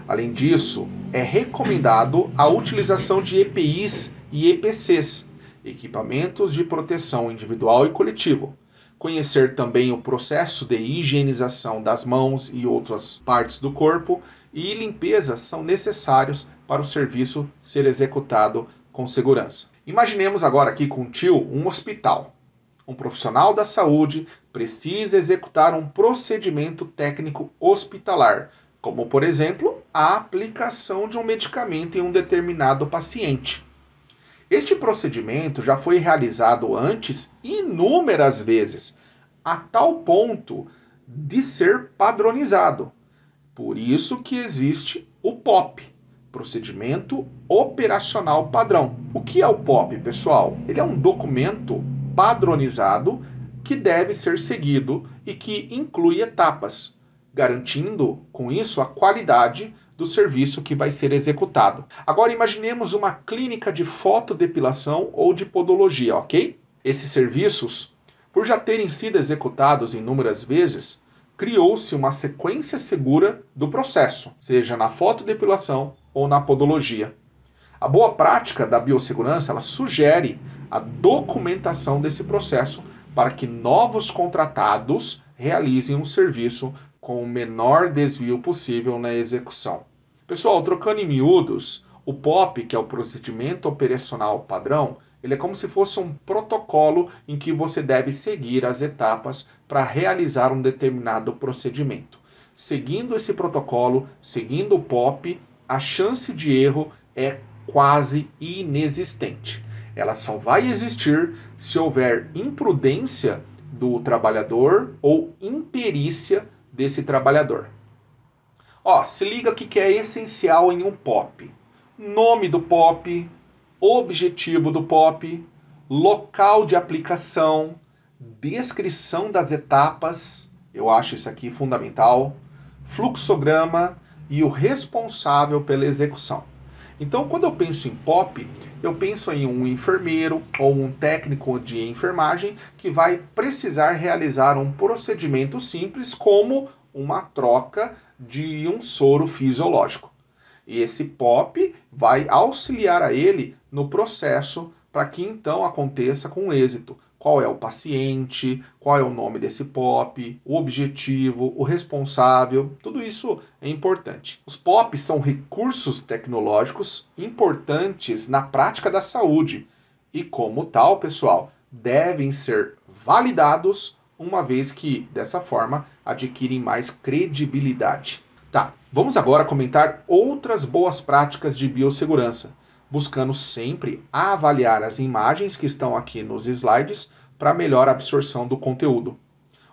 Além disso, é recomendado a utilização de EPIs e EPCs, equipamentos de proteção individual e coletivo. Conhecer também o processo de higienização das mãos e outras partes do corpo e limpeza são necessários para o serviço ser executado com segurança. Imaginemos agora aqui Tio, um hospital. Um profissional da saúde precisa executar um procedimento técnico hospitalar, como por exemplo a aplicação de um medicamento em um determinado paciente. Este procedimento já foi realizado antes inúmeras vezes, a tal ponto de ser padronizado. Por isso que existe o POP, procedimento operacional padrão. O que é o POP, pessoal? Ele é um documento padronizado que deve ser seguido e que inclui etapas, garantindo com isso a qualidade do serviço que vai ser executado. Agora imaginemos uma clínica de fotodepilação ou de podologia, ok? Esses serviços, por já terem sido executados inúmeras vezes, criou-se uma sequência segura do processo, seja na fotodepilação ou na podologia. A boa prática da biossegurança sugere a documentação desse processo para que novos contratados realizem um serviço com o menor desvio possível na execução. Pessoal, trocando em miúdos, o POP, que é o procedimento operacional padrão, ele é como se fosse um protocolo em que você deve seguir as etapas para realizar um determinado procedimento. Seguindo esse protocolo, seguindo o POP, a chance de erro é quase inexistente. Ela só vai existir se houver imprudência do trabalhador ou imperícia desse trabalhador. Ó, se liga o que é essencial em um POP. Nome do POP, objetivo do POP, local de aplicação, descrição das etapas, eu acho isso aqui fundamental, fluxograma e o responsável pela execução. Então, quando eu penso em POP, eu penso em um enfermeiro ou um técnico de enfermagem que vai precisar realizar um procedimento simples como uma troca de um soro fisiológico. E esse POP, vai auxiliar a ele no processo para que então aconteça com êxito. Qual é o paciente, qual é o nome desse POP, o objetivo, o responsável, tudo isso é importante. Os POPs são recursos tecnológicos importantes na prática da saúde e, como tal, pessoal, devem ser validados, uma vez que dessa forma adquirem mais credibilidade. Tá, Vamos agora comentar outras boas práticas de biossegurança, buscando sempre avaliar as imagens que estão aqui nos slides para melhor absorção do conteúdo.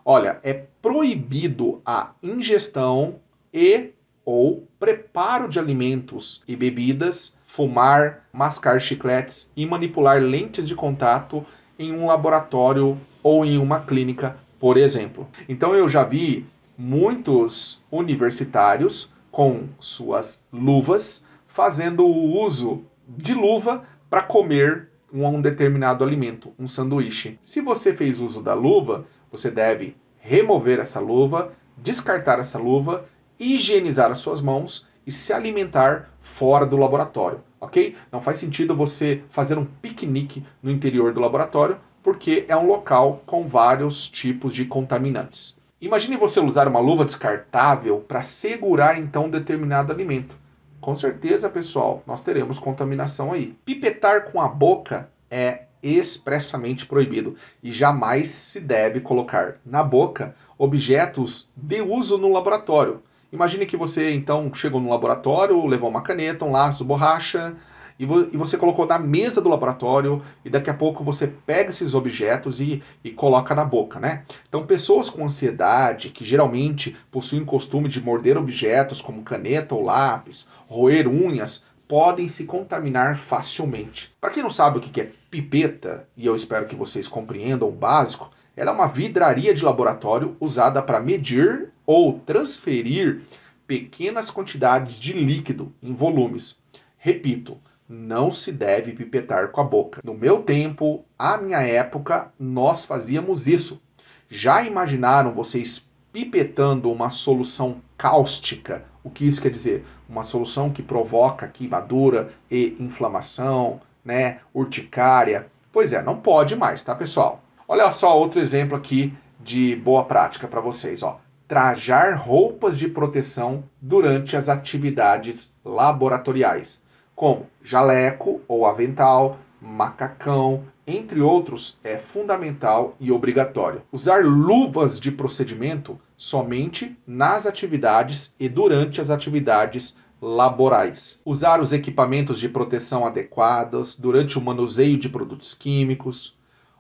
Olha, é proibido a ingestão e ou preparo de alimentos e bebidas, fumar, mascar chicletes e manipular lentes de contato em um laboratório ou em uma clínica, por exemplo. Então eu já vi muitos universitários com suas luvas, fazendo o uso de luva para comer um determinado alimento, um sanduíche. Se você fez uso da luva, você deve remover essa luva, descartar essa luva, higienizar as suas mãos e se alimentar fora do laboratório, ok? Não faz sentido você fazer um piquenique no interior do laboratório, porque é um local com vários tipos de contaminantes. Imagine você usar uma luva descartável para segurar então determinado alimento. Com certeza, pessoal, nós teremos contaminação aí. Pipetar com a boca é expressamente proibido e jamais se deve colocar na boca objetos de uso no laboratório. Imagine que você então chegou no laboratório, levou uma caneta, um lápis, borracha, e, vo e, você colocou na mesa do laboratório e daqui a pouco você pega esses objetos e, e coloca na boca, né? Então, pessoas com ansiedade, que geralmente possuem o costume de morder objetos como caneta ou lápis, roer unhas, podem se contaminar facilmente. Para quem não sabe o que é pipeta, e eu espero que vocês compreendam o básico, ela é uma vidraria de laboratório usada para medir ou transferir pequenas quantidades de líquido em volumes. Repito, não se deve pipetar com a boca. No meu tempo, a minha época, nós fazíamos isso. Já imaginaram vocês pipetando uma solução cáustica? O que isso quer dizer? Uma solução que provoca queimadura e inflamação, né? Urticária. Pois é, não pode mais, tá, pessoal? Olha só outro exemplo aqui de boa prática para vocês, ó. Trajar roupas de proteção durante as atividades laboratoriais como jaleco ou avental, macacão, entre outros, é fundamental e obrigatório. Usar luvas de procedimento somente nas atividades e durante as atividades laborais. Usar os equipamentos de proteção adequados durante o manuseio de produtos químicos.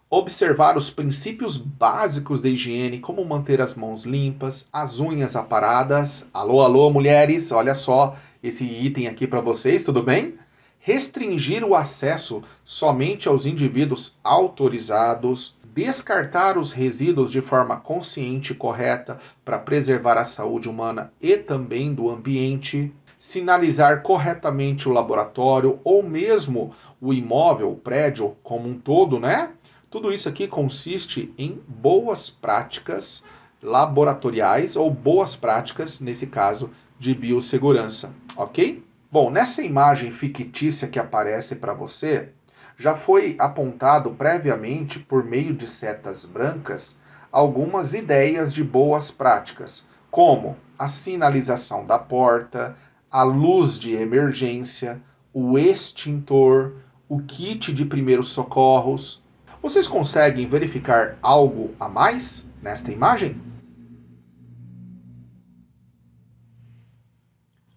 Observar os princípios básicos da higiene, como manter as mãos limpas, as unhas aparadas. Alô, alô, mulheres, olha só, esse item aqui para vocês, tudo bem? Restringir o acesso somente aos indivíduos autorizados, descartar os resíduos de forma consciente e correta para preservar a saúde humana e também do ambiente, sinalizar corretamente o laboratório ou mesmo o imóvel, o prédio como um todo, né? Tudo isso aqui consiste em boas práticas laboratoriais ou boas práticas, nesse caso, de biossegurança ok? Bom, nessa imagem fictícia que aparece para você, já foi apontado previamente por meio de setas brancas algumas ideias de boas práticas, como a sinalização da porta, a luz de emergência, o extintor, o kit de primeiros socorros. Vocês conseguem verificar algo a mais nesta imagem?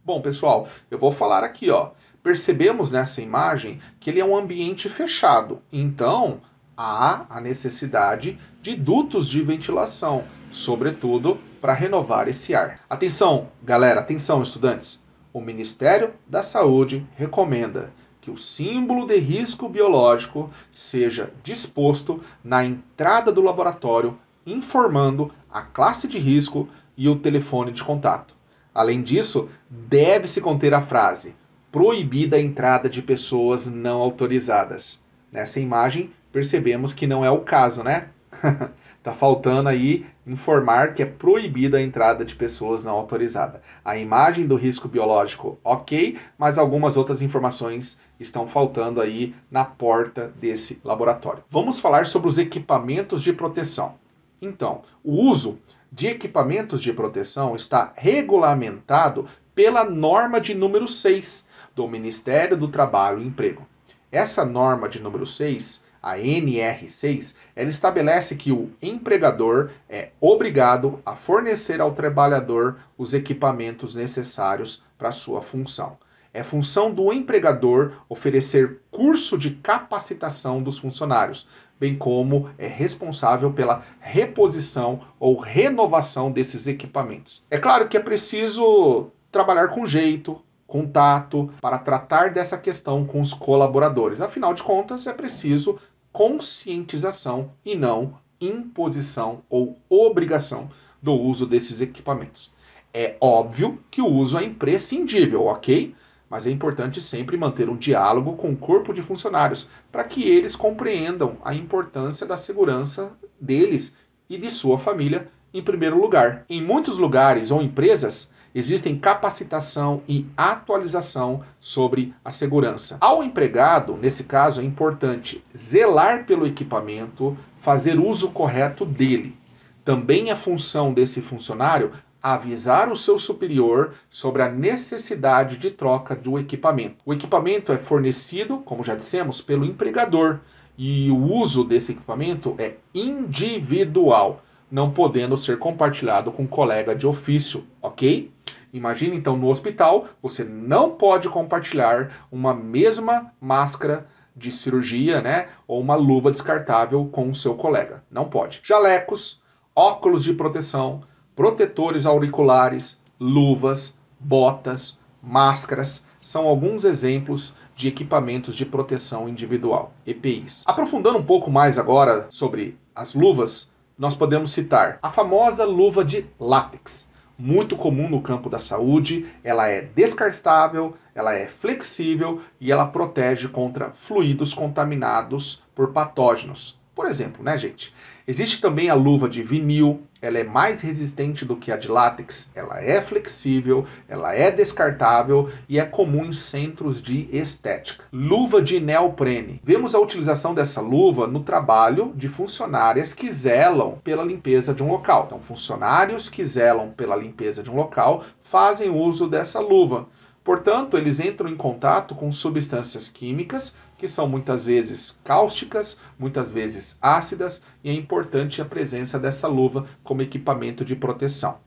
Bom, pessoal, eu vou falar aqui, ó. Percebemos nessa imagem que ele é um ambiente fechado. Então, há a necessidade de dutos de ventilação, sobretudo para renovar esse ar. Atenção, galera, atenção, estudantes. O Ministério da Saúde recomenda que o símbolo de risco biológico seja disposto na entrada do laboratório, informando a classe de risco e o telefone de contato. Além disso, deve-se conter a frase proibida a entrada de pessoas não autorizadas. Nessa imagem, percebemos que não é o caso, né? tá faltando aí informar que é proibida a entrada de pessoas não autorizadas. A imagem do risco biológico, ok, mas algumas outras informações estão faltando aí na porta desse laboratório. Vamos falar sobre os equipamentos de proteção. Então, o uso de equipamentos de proteção está regulamentado pela norma de número 6 do Ministério do Trabalho e Emprego. Essa norma de número 6, a NR6, ela estabelece que o empregador é obrigado a fornecer ao trabalhador os equipamentos necessários para sua função. É função do empregador oferecer curso de capacitação dos funcionários, bem como é responsável pela reposição ou renovação desses equipamentos. É claro que é preciso trabalhar com jeito, contato, para tratar dessa questão com os colaboradores. Afinal de contas, é preciso conscientização e não imposição ou obrigação do uso desses equipamentos. É óbvio que o uso é imprescindível, ok? Mas é importante sempre manter um diálogo com o corpo de funcionários para que eles compreendam a importância da segurança deles e de sua família em primeiro lugar. Em muitos lugares ou empresas, existem capacitação e atualização sobre a segurança. Ao empregado, nesse caso, é importante zelar pelo equipamento, fazer uso correto dele. Também é função desse funcionário avisar o seu superior sobre a necessidade de troca do equipamento. O equipamento é fornecido, como já dissemos, pelo empregador e o uso desse equipamento é individual, não podendo ser compartilhado com um colega de ofício, ok? Imagine então no hospital, você não pode compartilhar uma mesma máscara de cirurgia, né, ou uma luva descartável com o seu colega. Não pode. Jalecos, óculos de proteção, protetores auriculares, luvas, botas, máscaras são alguns exemplos de equipamentos de proteção individual, EPIs. Aprofundando um pouco mais agora sobre as luvas, nós podemos citar a famosa luva de látex, muito comum no campo da saúde, ela é descartável, ela é flexível e ela protege contra fluidos contaminados por patógenos. Por exemplo, né, gente? Existe também a luva de vinil, ela é mais resistente do que a de látex, ela é flexível, ela é descartável e é comum em centros de estética. Luva de neoprene. Vemos a utilização dessa luva no trabalho de funcionárias que zelam pela limpeza de um local. Então, funcionários que zelam pela limpeza de um local fazem uso dessa luva. Portanto, eles entram em contato com substâncias químicas que são muitas vezes cáusticas, muitas vezes ácidas, e é importante a presença dessa luva como equipamento de proteção.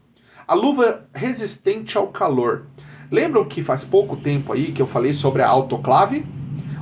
A luva resistente ao calor. Lembram que faz pouco tempo aí que eu falei sobre a autoclave?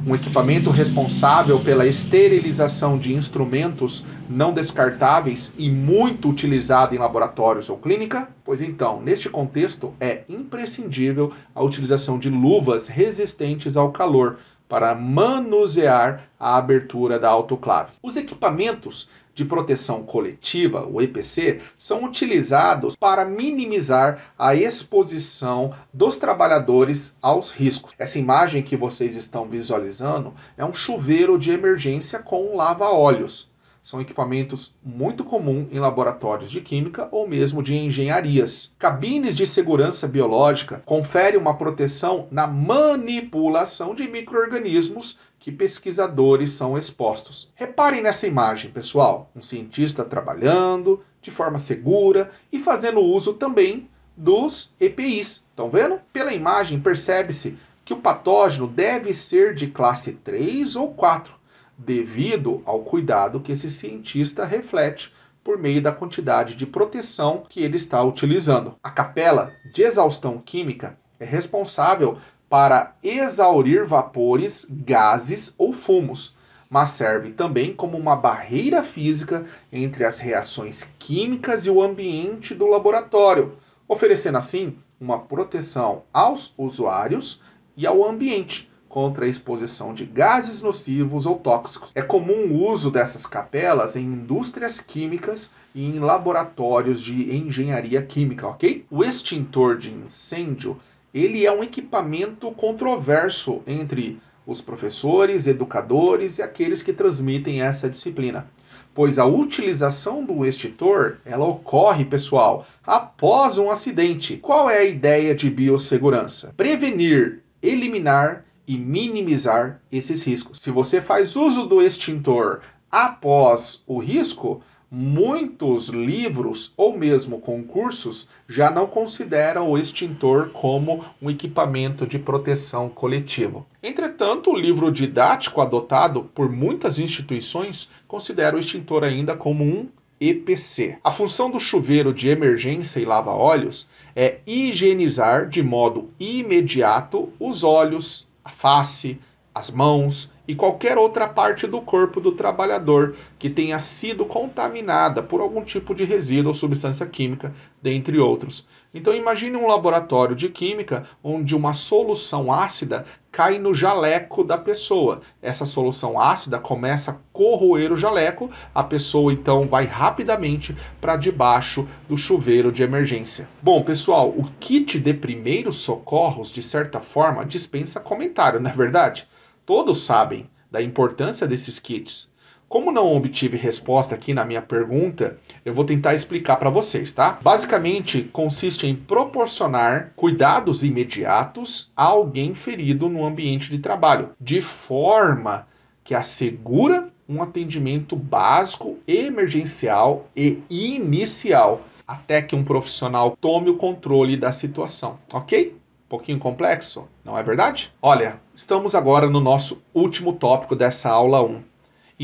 Um equipamento responsável pela esterilização de instrumentos não descartáveis e muito utilizado em laboratórios ou clínica? Pois então, neste contexto, é imprescindível a utilização de luvas resistentes ao calor, para manusear a abertura da autoclave. Os equipamentos de proteção coletiva, o EPC, são utilizados para minimizar a exposição dos trabalhadores aos riscos. Essa imagem que vocês estão visualizando é um chuveiro de emergência com um lava-olhos. São equipamentos muito comum em laboratórios de química ou mesmo de engenharias. Cabines de segurança biológica conferem uma proteção na manipulação de microrganismos que pesquisadores são expostos. Reparem nessa imagem, pessoal, um cientista trabalhando de forma segura e fazendo uso também dos EPIs. Estão vendo? Pela imagem percebe-se que o patógeno deve ser de classe 3 ou 4 devido ao cuidado que esse cientista reflete por meio da quantidade de proteção que ele está utilizando. A capela de exaustão química é responsável para exaurir vapores, gases ou fumos, mas serve também como uma barreira física entre as reações químicas e o ambiente do laboratório, oferecendo assim uma proteção aos usuários e ao ambiente contra a exposição de gases nocivos ou tóxicos. É comum o uso dessas capelas em indústrias químicas e em laboratórios de engenharia química, ok? O extintor de incêndio ele é um equipamento controverso entre os professores, educadores e aqueles que transmitem essa disciplina, pois a utilização do extintor, ela ocorre, pessoal, após um acidente. Qual é a ideia de biossegurança? Prevenir, eliminar e minimizar esses riscos. Se você faz uso do extintor após o risco, muitos livros ou mesmo concursos já não consideram o extintor como um equipamento de proteção coletivo. Entretanto, o livro didático adotado por muitas instituições considera o extintor ainda como um EPC. A função do chuveiro de emergência e lava-olhos é higienizar de modo imediato os olhos, a face, as mãos e qualquer outra parte do corpo do trabalhador que tenha sido contaminada por algum tipo de resíduo ou substância química, dentre outros. Então imagine um laboratório de química onde uma solução ácida cai no jaleco da pessoa. Essa solução ácida começa a corroer o jaleco, a pessoa então vai rapidamente para debaixo do chuveiro de emergência. Bom, pessoal, o kit de primeiros socorros, de certa forma, dispensa comentário, não é verdade? Todos sabem da importância desses kits. Como não obtive resposta aqui na minha pergunta, eu vou tentar explicar para vocês, tá? Basicamente, consiste em proporcionar cuidados imediatos a alguém ferido no ambiente de trabalho, de forma que assegura um atendimento básico, emergencial e inicial, até que um profissional tome o controle da situação, ok? Um pouquinho complexo, não é verdade? Olha, estamos agora no nosso último tópico dessa aula 1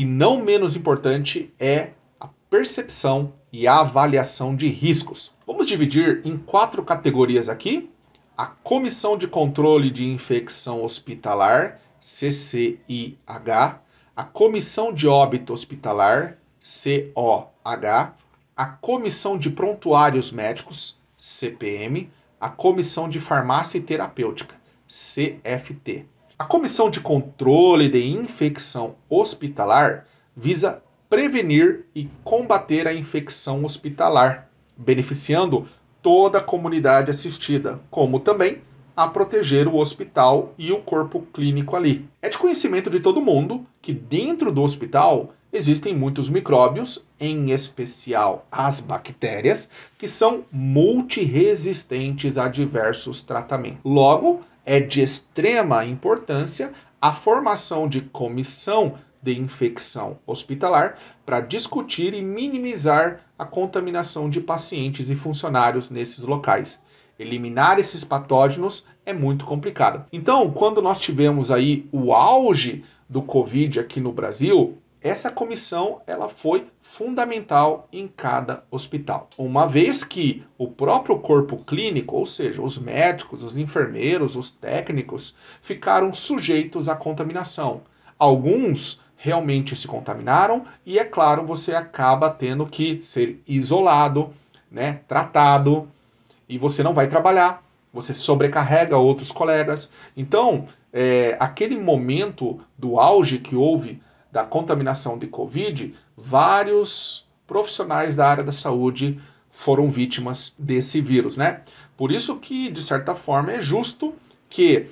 e não menos importante é a percepção e a avaliação de riscos. Vamos dividir em quatro categorias aqui: a Comissão de Controle de Infecção Hospitalar, CCIH, a Comissão de Óbito Hospitalar, COH, a Comissão de Prontuários Médicos, CPM, a Comissão de Farmácia e Terapêutica, CFT. A Comissão de Controle de Infecção Hospitalar visa prevenir e combater a infecção hospitalar, beneficiando toda a comunidade assistida, como também a proteger o hospital e o corpo clínico ali. É de conhecimento de todo mundo que dentro do hospital existem muitos micróbios, em especial as bactérias, que são multiresistentes a diversos tratamentos. Logo, é de extrema importância a formação de comissão de infecção hospitalar para discutir e minimizar a contaminação de pacientes e funcionários nesses locais. Eliminar esses patógenos é muito complicado. Então, quando nós tivemos aí o auge do Covid aqui no Brasil, essa comissão ela foi fundamental em cada hospital, uma vez que o próprio corpo clínico, ou seja, os médicos, os enfermeiros, os técnicos, ficaram sujeitos à contaminação. Alguns realmente se contaminaram e é claro você acaba tendo que ser isolado, né, tratado e você não vai trabalhar, você sobrecarrega outros colegas. Então é, aquele momento do auge que houve da contaminação de Covid, vários profissionais da área da saúde foram vítimas desse vírus, né? Por isso que, de certa forma, é justo que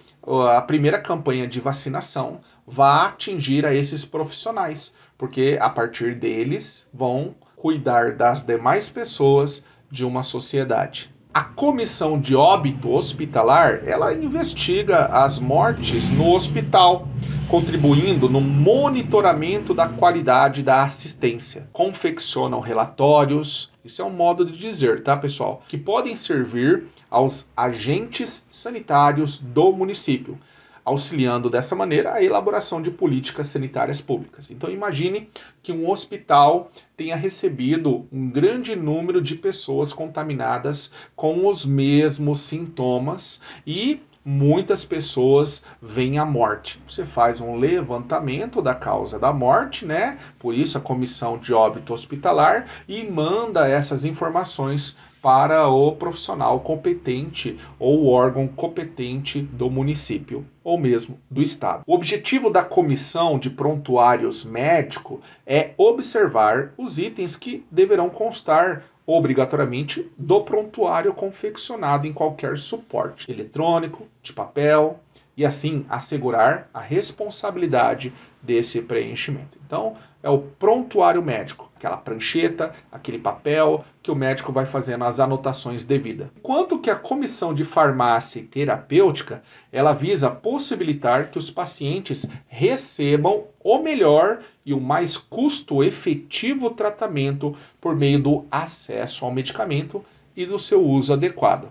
a primeira campanha de vacinação vá atingir a esses profissionais, porque a partir deles vão cuidar das demais pessoas de uma sociedade a comissão de óbito hospitalar ela investiga as mortes no hospital, contribuindo no monitoramento da qualidade da assistência. Confeccionam relatórios, isso é um modo de dizer, tá, pessoal? Que podem servir aos agentes sanitários do município auxiliando dessa maneira a elaboração de políticas sanitárias públicas. Então imagine que um hospital tenha recebido um grande número de pessoas contaminadas com os mesmos sintomas e muitas pessoas vêm à morte. Você faz um levantamento da causa da morte, né? Por isso a comissão de óbito hospitalar e manda essas informações para o profissional competente ou órgão competente do município ou mesmo do estado. O objetivo da comissão de prontuários médico é observar os itens que deverão constar obrigatoriamente do prontuário confeccionado em qualquer suporte eletrônico, de papel e assim assegurar a responsabilidade desse preenchimento. Então, é o prontuário médico aquela prancheta, aquele papel que o médico vai fazendo as anotações devida. Enquanto que a comissão de farmácia e terapêutica, ela visa possibilitar que os pacientes recebam o melhor e o mais custo-efetivo tratamento por meio do acesso ao medicamento e do seu uso adequado.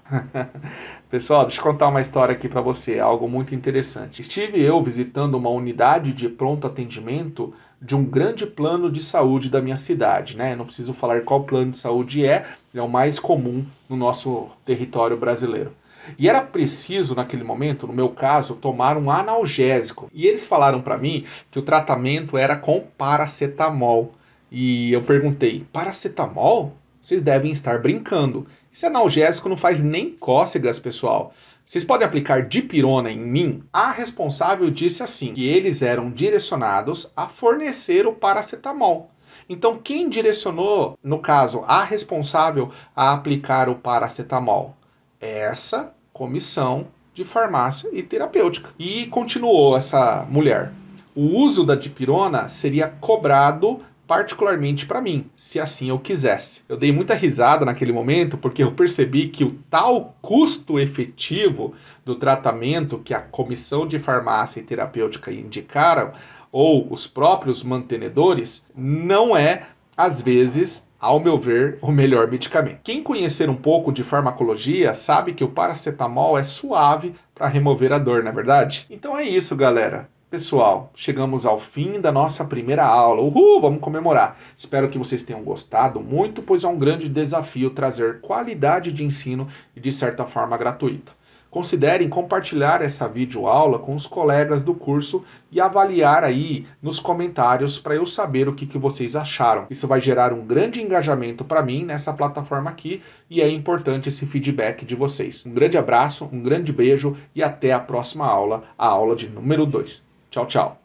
Pessoal, deixa eu contar uma história aqui para você, algo muito interessante. Estive eu visitando uma unidade de pronto atendimento de um grande plano de saúde da minha cidade, né? não preciso falar qual plano de saúde é, é o mais comum no nosso território brasileiro. E era preciso, naquele momento, no meu caso, tomar um analgésico. E eles falaram para mim que o tratamento era com paracetamol. E eu perguntei: paracetamol? Vocês devem estar brincando. Esse analgésico não faz nem cócegas, pessoal. Vocês podem aplicar dipirona em mim? A responsável disse assim: que eles eram direcionados a fornecer o paracetamol. Então, quem direcionou, no caso, a responsável a aplicar o paracetamol? Essa comissão de farmácia e terapêutica. E continuou essa mulher. O uso da dipirona seria cobrado particularmente para mim, se assim eu quisesse. Eu dei muita risada naquele momento porque eu percebi que o tal custo efetivo do tratamento que a comissão de farmácia e terapêutica indicaram ou os próprios mantenedores não é às vezes, ao meu ver, o melhor medicamento. Quem conhecer um pouco de farmacologia sabe que o paracetamol é suave para remover a dor, na é verdade? Então é isso, galera. Pessoal, chegamos ao fim da nossa primeira aula. Uhul, vamos comemorar. Espero que vocês tenham gostado muito, pois é um grande desafio trazer qualidade de ensino e de certa forma gratuita. Considerem compartilhar essa videoaula com os colegas do curso e avaliar aí nos comentários para eu saber o que, que vocês acharam. Isso vai gerar um grande engajamento para mim nessa plataforma aqui e é importante esse feedback de vocês. Um grande abraço, um grande beijo e até a próxima aula, a aula de número 2. Tchau, tchau.